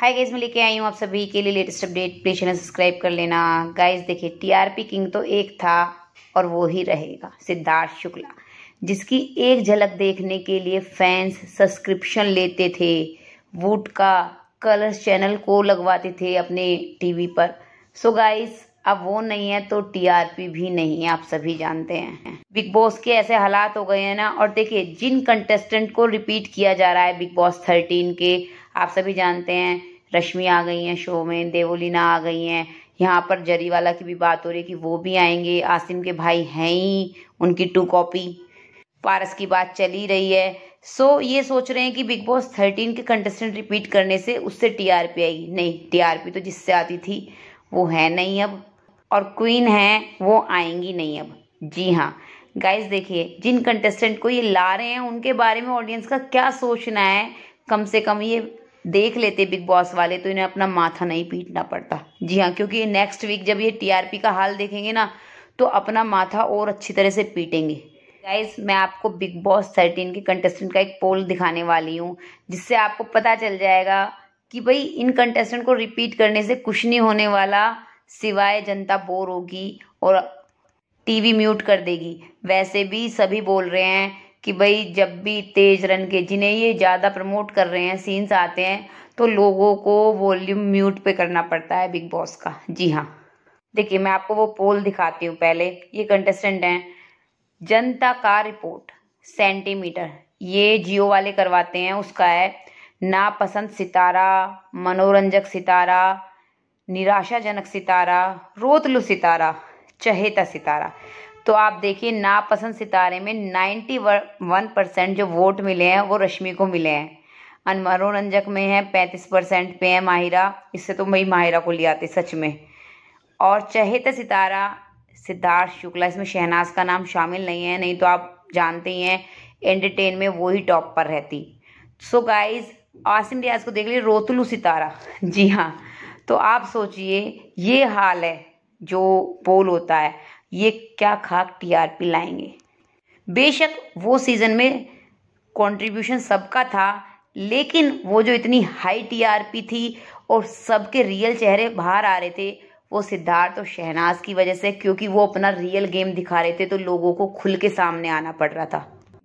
hi guys मैं लेके आई हूँ आप सभी के लिए latest update please channel subscribe कर लेना गाइज देखिए टीआरपी किंग तो एक था और वो ही रहेगा सिद्धार्थ शुक्ला जिसकी एक झलक देखने के लिए फैंस सब्सक्रिप्शन लेते थे वोट का कलर्स चैनल को लगवाते थे अपने टीवी पर सो so गाइज अब वो नहीं है तो टीआरपी भी नहीं है आप सभी जानते हैं बिग बॉस के ऐसे हालात हो गए हैं ना और देखिए जिन कंटेस्टेंट को रिपीट किया जा रहा है बिग बॉस थर्टीन के आप सभी जानते हैं रश्मि आ गई हैं शो में देवोलीना आ गई हैं यहाँ पर जरीवाला की भी बात हो रही है कि वो भी आएंगे आसिम के भाई हैं ही उनकी टू कॉपी पारस की बात चली रही है सो so, ये सोच रहे हैं कि बिग बॉस थर्टीन के कंटेस्टेंट रिपीट करने से उससे टीआरपी आएगी नहीं टीआरपी तो जिससे आती थी वो है नहीं अब और क्वीन है वो आएंगी नहीं अब जी हाँ गाइस देखिए जिन कंटेस्टेंट को ये ला रहे हैं उनके बारे में ऑडियंस का क्या सोचना है कम से कम ये देख लेते बिग बॉस वाले तो इन्हें अपना माथा नहीं पीटना पड़ता जी हाँ क्योंकि नेक्स्ट वीक जब ये टीआरपी का हाल देखेंगे ना तो अपना माथा और अच्छी तरह से पीटेंगे गाइज मैं आपको बिग बॉस थर्टीन के कंटेस्टेंट का एक पोल दिखाने वाली हूँ जिससे आपको पता चल जाएगा कि भाई इन कंटेस्टेंट को रिपीट करने से कुछ नहीं होने वाला सिवाय जनता बोर होगी और टीवी म्यूट कर देगी वैसे भी सभी बोल रहे हैं कि भाई जब भी तेज रन के जिन्हें ये ज़्यादा प्रमोट कर रहे हैं सीन्स आते हैं तो लोगों को वॉल्यूम म्यूट पे करना पड़ता है बिग बॉस का जी हाँ देखिए मैं आपको वो पोल दिखाती हूँ पहले ये कंटेस्टेंट हैं जनता का रिपोर्ट सेंटीमीटर ये जियो वाले करवाते हैं उसका है नापसंद सितारा मनोरंजक सितारा निराशाजनक सितारा रोतलू सितारा चहेता सितारा तो आप देखिए नापसंद सितारे में वन परसेंट जो वोट मिले हैं वो रश्मि को मिले हैं मनोरंजक में है पैंतीस परसेंट पे है माहिरा इससे तो भाई माहिरा को ले आते सच में और चहेत सितारा सिद्धार्थ शुक्ला इसमें शहनाज का नाम शामिल नहीं है नहीं तो आप जानते ही हैं एंटरटेन में वो ही टॉप पर रहती सो गाइज आसिम रियाज को देख लीजिए रोतलू सितारा जी हाँ तो आप सोचिए ये हाल है जो पोल होता है ये क्या खाक टीआरपी लाएंगे बेशक वो सीज़न में कंट्रीब्यूशन सबका था लेकिन वो जो इतनी हाई टीआरपी थी और सबके रियल चेहरे बाहर आ रहे थे वो सिद्धार्थ और शहनाज की वजह से क्योंकि वो अपना रियल गेम दिखा रहे थे तो लोगों को खुल के सामने आना पड़ रहा था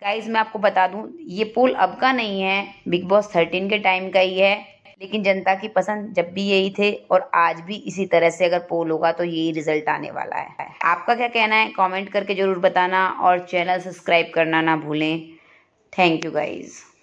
गाइज मैं आपको बता दूं ये पोल अब का नहीं है बिग बॉस थर्टीन के टाइम का ही है लेकिन जनता की पसंद जब भी यही थे और आज भी इसी तरह से अगर पोल होगा तो यही रिजल्ट आने वाला है आपका क्या कहना है कॉमेंट करके जरूर बताना और चैनल सब्सक्राइब करना ना भूलें थैंक यू गाइज़